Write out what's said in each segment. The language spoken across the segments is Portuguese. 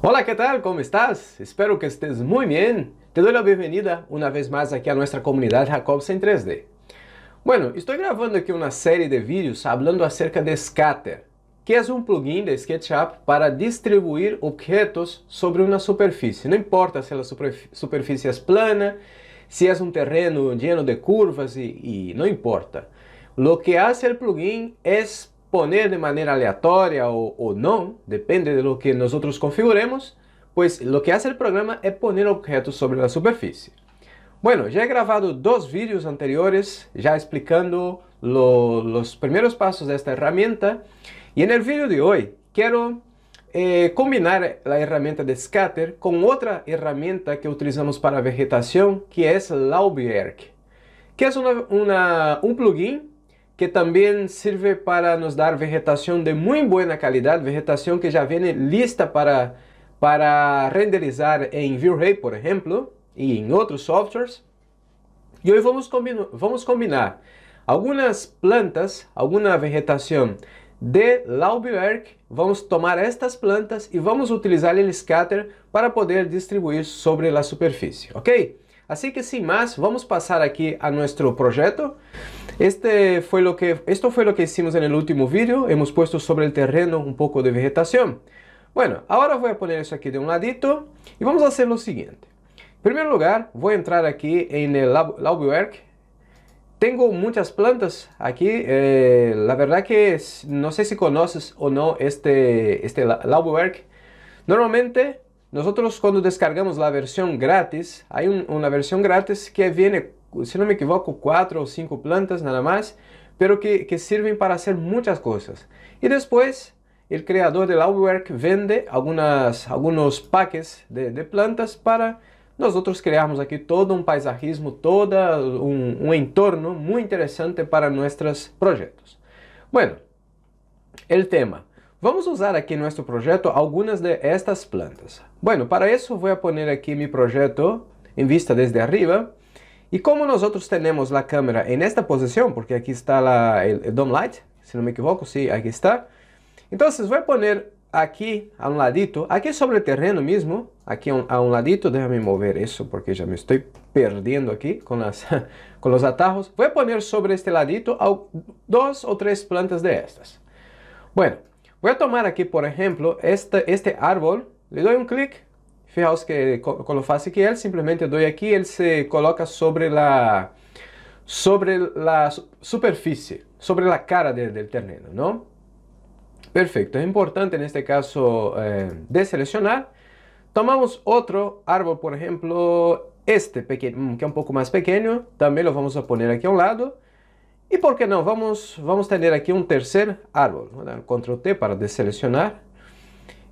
Hola, ¿qué tal? ¿Cómo estás? Espero que estés muy bien. Te doy la bienvenida una vez más aquí a nuestra comunidad Jacobs 3D. Bueno, estoy grabando aquí una serie de vídeos hablando acerca de Scatter, que es un plugin de SketchUp para distribuir objetos sobre una superficie. No importa si la superficie es plana, si es un terreno lleno de curvas y no importa. Lo que hace el plugin es poner de manera aleatoria o, o, no, depende de lo que nosotros configuremos, pues lo que hace el programa es poner objetos sobre la superficie. Bueno, ya he grabado dos vídeos anteriores ya explicando lo, los primeros pasos de esta herramienta y en el vídeo de hoy quiero eh, combinar la herramienta de Scatter con otra herramienta que utilizamos para vegetación que es Laubierk, que es una, una, un plugin que também serve para nos dar vegetação de muito boa qualidade, vegetação que já vem lista para, para renderizar em ViewRay, por exemplo, e em outros softwares. E hoje vamos, combino, vamos combinar algumas plantas, alguma vegetação de laubwerk. vamos tomar estas plantas e vamos utilizar o scatter para poder distribuir sobre a superfície, ok? Así que sin más, vamos a pasar aquí a nuestro proyecto. Este fue lo que, esto fue lo que hicimos en el último vídeo. Hemos puesto sobre el terreno un poco de vegetación. Bueno, ahora voy a poner eso aquí de un ladito y vamos a hacer lo siguiente. En primer lugar, voy a entrar aquí en el work. Tengo muchas plantas aquí. Eh, la verdad que no sé si conoces o no este, este work. Normalmente outros quando descargamos a versão gratis, há uma versão versión gratis que é vem, se não me equivoco, quatro ou cinco plantas nada mais, pero que, que para fazer muitas coisas. E depois, o creador de Outwork vende alguns algunos de, de, plantas para outros criarmos aqui todo um paisajismo, todo um entorno muito interessante para nossos projetos. Bueno, o tema. Vamos usar aqui em nosso projeto algumas de estas plantas. Bueno, para isso vou poner aqui meu projeto em vista desde arriba. E como nós outros temos a câmera em esta posição, porque aqui está o dome light, se não me equivoco, sim, aqui está. Então, vou poner aqui a um ladito, aqui sobre o terreno mesmo, aqui a um ladito, déjame mover isso porque já me estou perdendo aqui com, as, com os atajos. Vou poner sobre este ladito dois ou três plantas de estas. Bueno, Voy a tomar aquí, por ejemplo, este, este árbol, le doy un clic, fijaos que con, lo fácil que es, simplemente doy aquí, él se coloca sobre la, sobre la superficie, sobre la cara del terreno, ¿no? Perfecto, es importante en este caso eh, deseleccionar. Tomamos otro árbol, por ejemplo, este pequeño, mm, que es un poco más pequeño, también lo vamos a poner aquí a un lado. Y por qué no, vamos, vamos a tener aquí un tercer árbol. Voy control T para deseleccionar.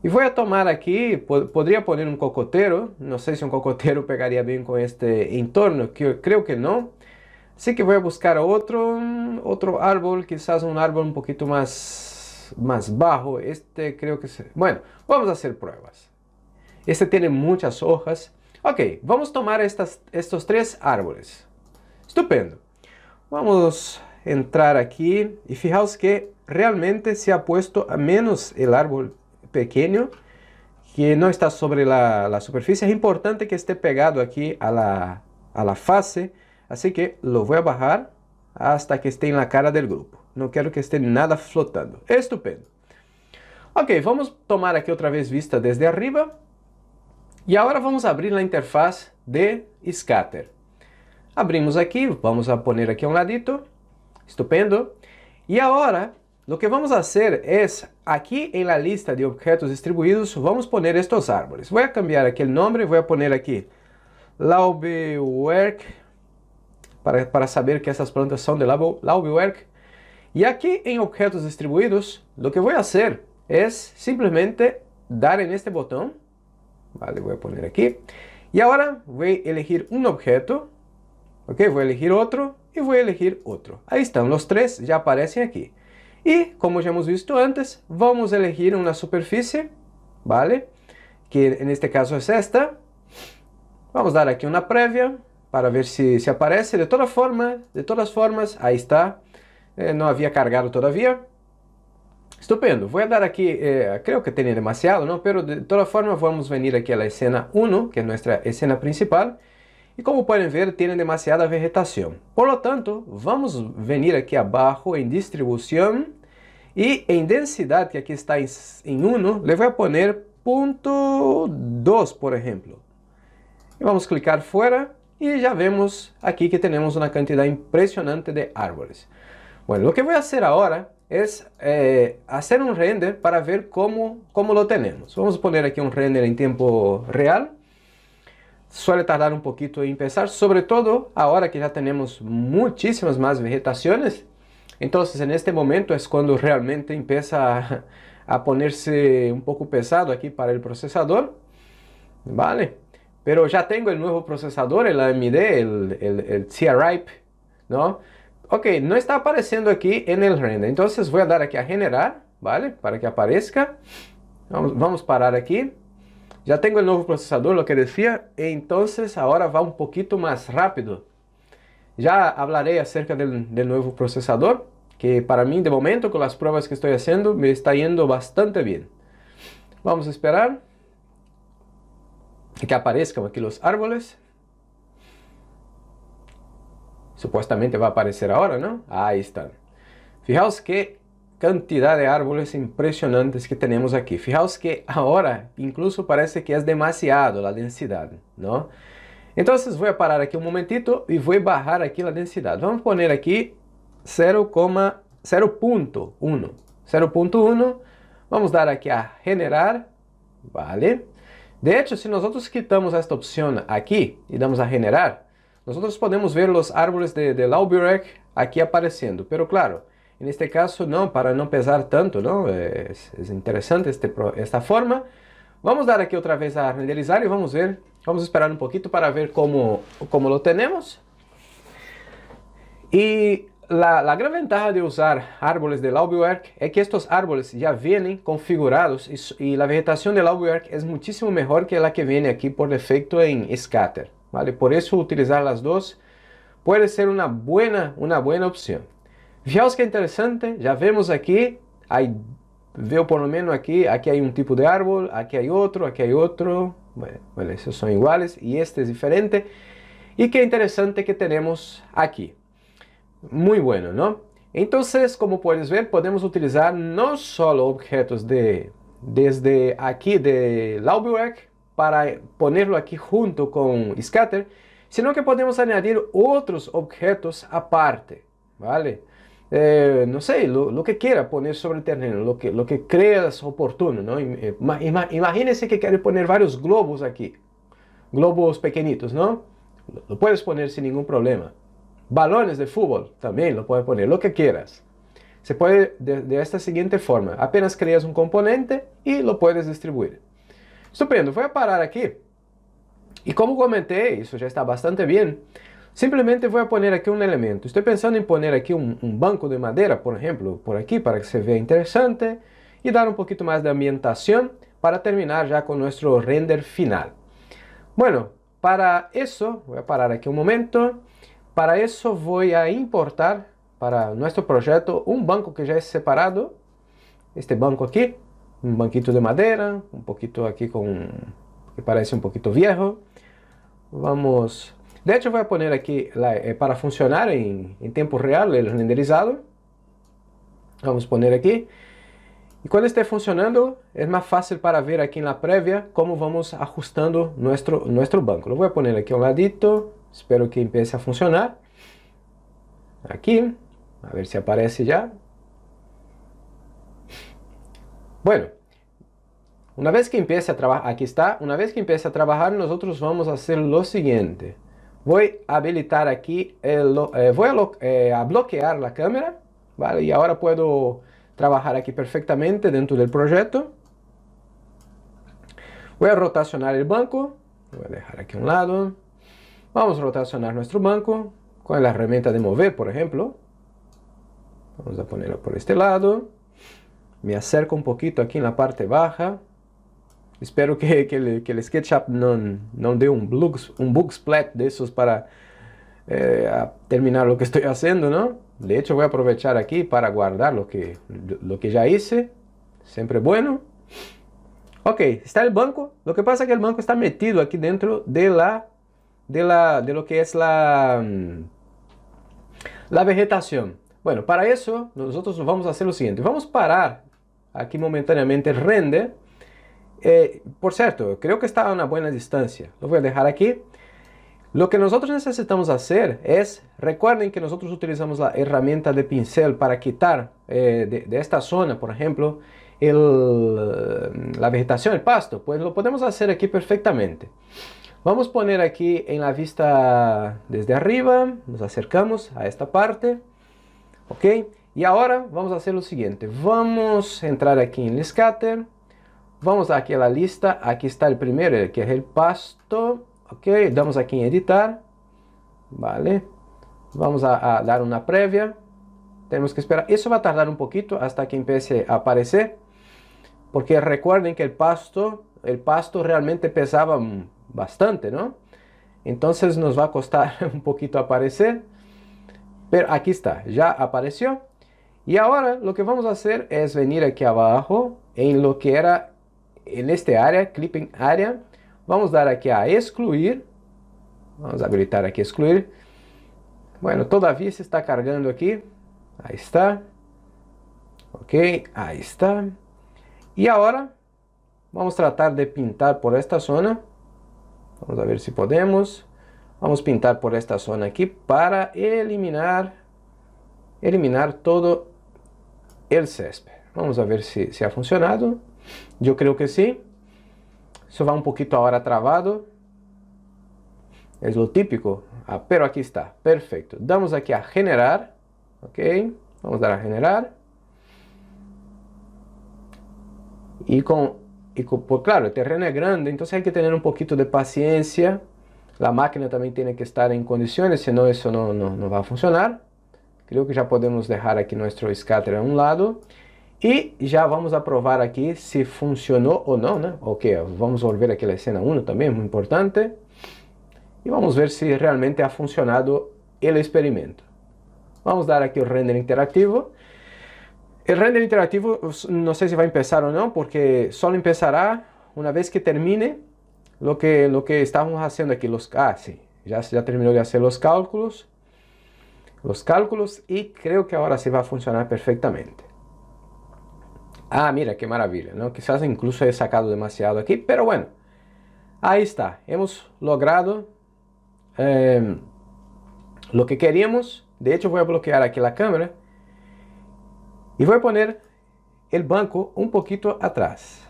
Y voy a tomar aquí, podría poner un cocotero. No sé si un cocotero pegaría bien con este entorno, que creo que no. Así que voy a buscar otro, otro árbol, quizás un árbol un poquito más, más bajo. Este creo que... Se... Bueno, vamos a hacer pruebas. Este tiene muchas hojas. Ok, vamos a tomar estas, estos tres árboles. Estupendo. Vamos entrar aquí y fijaos que realmente se ha puesto a menos el árbol pequeño que no está sobre la, la superficie. Es importante que esté pegado aquí a la, a la fase, así que lo voy a bajar hasta que esté en la cara del grupo. No quiero que esté nada flotando. Estupendo. Ok, vamos tomar aqui outra vez vista desde arriba. E agora vamos abrir a interface de Scatter. Abrimos aqui, vamos a poner aqui um ladito. Estupendo? E agora, o que vamos fazer é, aqui em la lista de objetos distribuídos, vamos pôr estes árvores. Vou cambiar aqui o nome, vou pôr aqui Laubewerk, para, para saber que essas plantas são de Laubewerk. E aqui em objetos distribuídos, o que vou fazer é simplesmente dar em este botão. Vale, vou pôr aqui. E agora vou elegir um objeto. Ok, vou elegir outro e vou elegir outro. Aí estão, os três já aparecem aqui. E, como já hemos visto antes, vamos elegir uma superfície, vale? Que neste caso é esta. Vamos dar aqui uma prévia para ver se, se aparece. De toda forma, de todas formas, aí está. É, não havia cargado todavia. Estupendo. Vou dar aqui, eh, creio que tenho demasiado, não? Pero de toda forma, vamos vir aqui à cena 1, que é a nossa cena principal. E como podem ver tem demasiada vegetação. Por lo tanto, vamos vir venir abaixo em distribuição e em densidade que aqui está em 1, le a poner punto por exemplo. vamos clicar fora e já vemos aqui que temos uma quantidade impressionante de árvores. Bueno, o que vou fazer agora é, é fazer eh, um render para ver como como lo temos. Vamos a poner um render em tempo real suele tardar um pouquinho em pensar, sobretudo agora que já temos muitíssimas más vegetações. Então, en este momento é quando realmente empieza a, ponerse um pouco pesado aqui para el processador, Vale, pero já tenho o novo processador, o AMD, o, el, el CRIP, Ok, não está aparecendo aqui en el render, Então, vou dar aqui a generar, ¿vale? Para que apareça. Vamos, vamos parar aqui. Já tenho o novo processador, lo que decía, entonces ahora va un poquito más rápido. Já hablaré acerca del, del processador, que para mim, de momento com as pruebas que estou haciendo me está yendo bastante bien. Vamos a esperar que aparezcan aquí los árboles. Supuestamente va a aparecer ahora, ¿no? Ahí están. Fijaos que cantidad de árboles impresionantes que tenemos aquí. Fijaos que ahora incluso parece que es demasiado la densidad, ¿no? Entonces voy a parar aquí un momentito y voy a bajar aquí la densidad. Vamos a poner aquí 0,0.1. 0.1. Vamos dar aquí a generar. Vale. De hecho, si nosotros quitamos esta opción aquí y damos a generar, nosotros podemos ver los árboles de, de aqui aquí apareciendo. Pero claro, neste caso, não, para não pesar tanto, não? É, é interessante este, esta forma. Vamos dar aqui outra vez a renderizar e vamos ver. Vamos esperar um pouquinho para ver como, como lo temos. E a grande ventaja de usar árboles de Laubewerk é que estes árboles já vêm configurados e, a vegetação de Laubewerk é muito melhor que a que vem aqui por defeito em Scatter. Vale? Por isso, utilizar as duas pode ser uma boa uma boa opção que é interessante, já vemos aqui, aí veio pelo menos aqui, aqui há um tipo de árvore, aqui há outro, aqui há outro, bueno, bueno, esses são iguais e este é diferente. E que é interessante que temos aqui. Muito bueno, não? Então, como podes ver, podemos utilizar não só objetos de desde aqui de Lauberwerk para ponerlo aqui junto com Scatter, sino que podemos añadir outros objetos aparte, vale? Eh, no sé, lo, que quiera poner sobre el terreno, lo que, lo que creas oportuno. ¿no? Eh, imagínese que quiere poner varios globos aquí, globos pequeñitos, ¿no? Lo puedes poner sin ningún problema. Balones de fútbol también lo puedes poner, lo que quieras. Se puede de esta siguiente forma, apenas creas un componente y lo puedes distribuir. Estupendo, voy a parar aquí. Y como comenté, eso ya está bastante bien. Simplesmente vou poner aqui um elemento. Estou pensando em pôr aqui um, um banco de madeira, por exemplo, por aqui, para que se veja interessante, e dar um pouquinho mais de ambientação para terminar já com nosso render final. Bueno, para isso, vou parar aqui um momento, para isso vou a importar para nosso projeto um banco que já é separado, este banco aqui, um banquito de madeira, um pouquito aqui com que parece um pouquito viejo. Vamos de hecho, voy a poner aquí la, eh, para funcionar en, en, tiempo real el renderizado. Vamos a poner aquí. Y cuando esté funcionando, es más fácil para ver aquí en la previa cómo vamos ajustando nuestro, nuestro banco. Lo voy a poner aquí a un ladito. Espero que empiece a funcionar. Aquí. A ver si aparece ya. Bueno, una vez que empiece a trabajar, aquí está, una vez que empiece a trabajar, nosotros vamos a hacer lo siguiente. voy a habilitar aquí, eh, voy a, eh, a, bloquear la cámara, ¿vale? Y ahora puedo trabajar aquí perfectamente dentro del proyecto. Voy a rotacionar el banco, voy a dejar aquí a un lado. Vamos a rotacionar nuestro banco con la herramienta de mover, por ejemplo. Vamos a ponerlo por este lado. Me acerco un poquito aquí en la parte baja. Espero que aquele, aquele SketchUp não, não dê um bug, um bug splat desses para eh, a terminar o que estou fazendo, não? De hecho, vou aproveitar aqui para guardar o que, lo que já hice. Sempre bueno. Ok, está o banco. O que passa é que o banco está metido aqui dentro de la, de la, de lo que é la, hum, la vegetação. Bueno, para isso, nós vamos fazer o seguinte. Vamos parar aqui momentaneamente render Eh, por cierto, creo que está a una buena distancia. Lo voy a dejar aquí. Lo que nosotros necesitamos hacer es, recuerden que nosotros utilizamos la herramienta de pincel para quitar eh, de, esta zona, por ejemplo, la vegetación, el pasto. Pues lo podemos hacer aquí perfectamente. Vamos a poner aquí en la vista desde arriba, nos acercamos a esta parte, ¿ok? Y ahora vamos a hacer lo siguiente, vamos a entrar aquí en el scatter, Vamos aquí a la lista, aquí está el primero, que es el pasto. Ok, damos aquí en editar. Vale, vamos a, a dar una previa. Tenemos que esperar, eso va a tardar un poquito hasta que empiece a aparecer. Porque recuerden que el pasto, el pasto realmente pesaba bastante, ¿no? Entonces nos va a costar un poquito aparecer. Pero aquí está, ya apareció. Y ahora lo que vamos a hacer es venir aquí abajo en lo que era neste área, clipping em área, vamos dar aqui a excluir, vamos habilitar aqui excluir, bueno, todavia se está carregando aqui, aí está, ok, aí está, e agora vamos tratar de pintar por esta zona, vamos ver se podemos, vamos pintar por esta zona aqui para eliminar, eliminar todo o césped, vamos ver se, se ha funcionado, Yo creo que sí. Eso va un poquito ahora trabado. Es lo típico. Ah, pero aquí está. Perfecto. Damos aquí a generar. Ok. Vamos a dar a generar. Y con e por, claro, o terreno é grande, então tem que ter um pouquinho de paciência. A máquina também tem que estar em condições, senão isso não, não, não vai funcionar. Creio que já podemos deixar aqui nosso scatter a um lado. E já vamos aprovar aqui se funcionou ou não, né? Ok, vamos volver aqui na cena 1 também, muito importante. E vamos ver se realmente ha funcionado o experimento. Vamos dar aqui o render interativo. O render interativo, não sei se vai começar ou não, porque só começará uma vez que termine o que, lo que estávamos fazendo aqui. Los, ah, sim, já, já terminou de fazer os cálculos. Os cálculos e creio que agora se vai funcionar perfeitamente. Ah, mira, qué maravilla, ¿no? Quizás incluso he sacado demasiado aquí, pero bueno, ahí está. Hemos logrado em, lo que queríamos. De hecho, voy a bloquear aquí la cámara y voy a poner el banco un poquito atrás.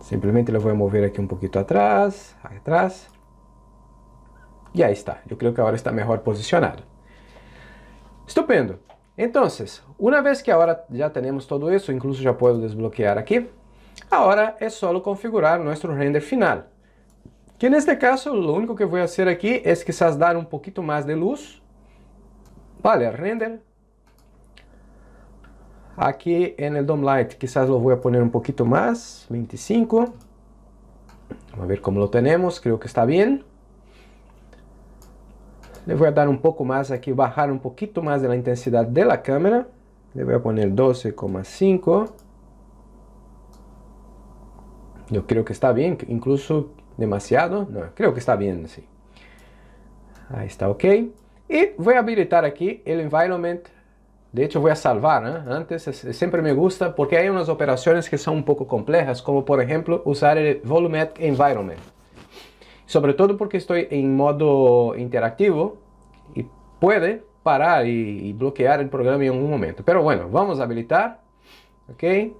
Simplemente lo voy a mover aquí un poquito atrás, atrás. Y ahí está. Yo creo que ahora está mejor posicionado. Estupendo. Entonces, Uma vez que agora já temos todo isso, incluso já posso desbloquear aqui, agora é solo configurar nosso render final. Que en este caso o único que vou fazer aqui é quizás dar um pouquinho mais de luz. Vale, render. Aqui no el Dome Light quizás lo voy a poner um pouquinho mais, 25. Vamos ver como lo temos, Creio que está bem. Le voy a dar um pouco mais aqui, bajar um pouquinho mais de intensidade da de la cámara. le voy a poner 12,5. Yo creo que está bien, incluso demasiado. No, creo que está bien sí. Ahí está ok. Y voy a habilitar aquí el environment. De hecho voy a salvar, ¿eh? antes siempre me gusta porque hay unas operaciones que son un poco complejas, como por ejemplo usar el volumetric environment. Sobre todo porque estoy en modo interactivo y puede parar e bloquear o programa em algum momento. Pero bueno, vamos habilitar. Ok.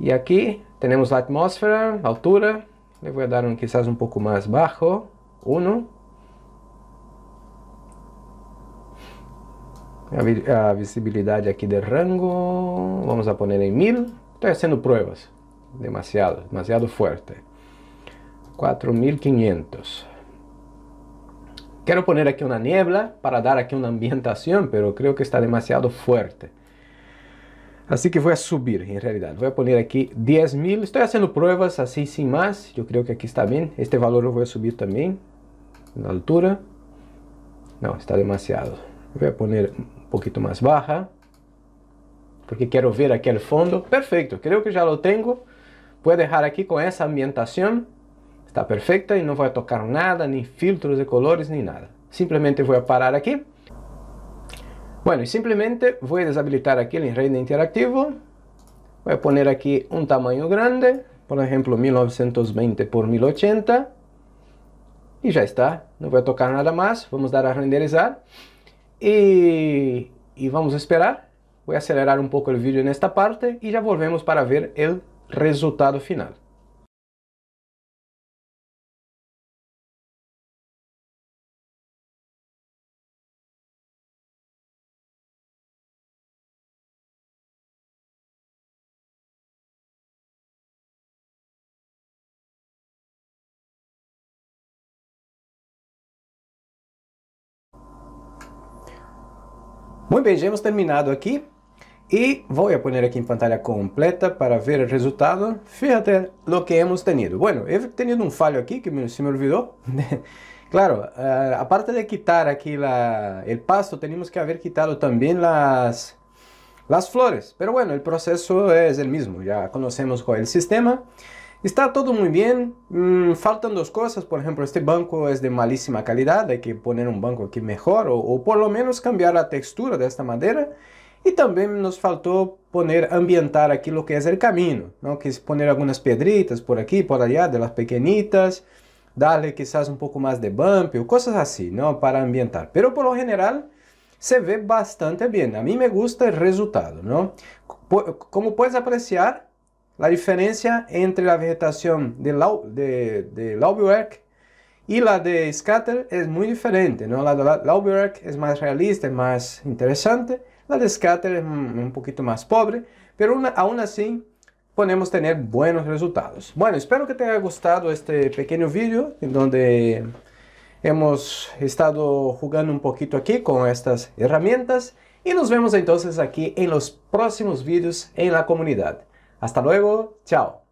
E aqui temos a atmósfera, altura. Le voy a dar um, quizás um pouco mais baixo, 1. A visibilidade aqui de rango. Vamos a poner em 1000. Estou fazendo pruebas. Demasiado, demasiado forte. 4500. Quiero poner aquí una niebla para dar aquí una ambientación, pero creo que está demasiado fuerte. Así que voy a subir en realidad. Voy a poner aquí 10.000. Estoy haciendo pruebas así sin más. Yo creo que aquí está bien. Este valor lo voy a subir también. La altura. No, está demasiado. Voy a poner un poquito más baja. Porque quiero ver aquí el fondo. Perfecto. Creo que ya lo tengo. Voy a dejar aquí con esa ambientación. Está perfeita e não vai tocar nada, nem filtros de colores, nem nada. Simplesmente vou parar aqui. Bueno, e simplesmente vou desabilitar aqui o render interativo. Vou pôr aqui um tamanho grande, por exemplo 1920 por 1080. E já está, não vou tocar nada mais, vamos dar a renderizar. E, e vamos esperar. Vou acelerar um pouco o vídeo nesta parte e já volvemos para ver o resultado final. Muito bem, já hemos terminado aqui e vou poner aqui em pantalla completa para ver o resultado. Fíjate lo que hemos tenido. Bueno, he tenido um falho aqui que se me olvidou. claro, uh, aparte de quitar aqui o pasto, teníamos que haber quitado também las, las flores. Pero bueno, o processo é o mesmo. Já conocemos qual é o sistema. Está todo muy bien, mm, faltan dos cosas, por ejemplo, este banco es de malísima calidad, hay que poner un banco aquí mejor o, o por lo menos cambiar la textura de esta madera. E também nos faltou poner ambientar aqui o que é o caminho, não? Que poner algumas pedritas por aqui, por allá, delas pequenitas, darle quizás um pouco mais de bump, ou coisas assim, não? Para ambientar. Pero por lo general se vê bastante bem. A mim me gusta o resultado, não? Como puedes apreciar, la diferencia entre la vegetación de, lau, y la de Scatter es muy diferente. La de Lauberg es más realista, es más interesante. La de Scatter es un poquito más pobre, pero aún así podemos tener buenos resultados. Bueno, espero que te haya gustado este pequeño vídeo en donde hemos estado jugando un poquito aquí con estas herramientas y nos vemos entonces aquí en los próximos vídeos en la comunidad. Hasta luego, chao.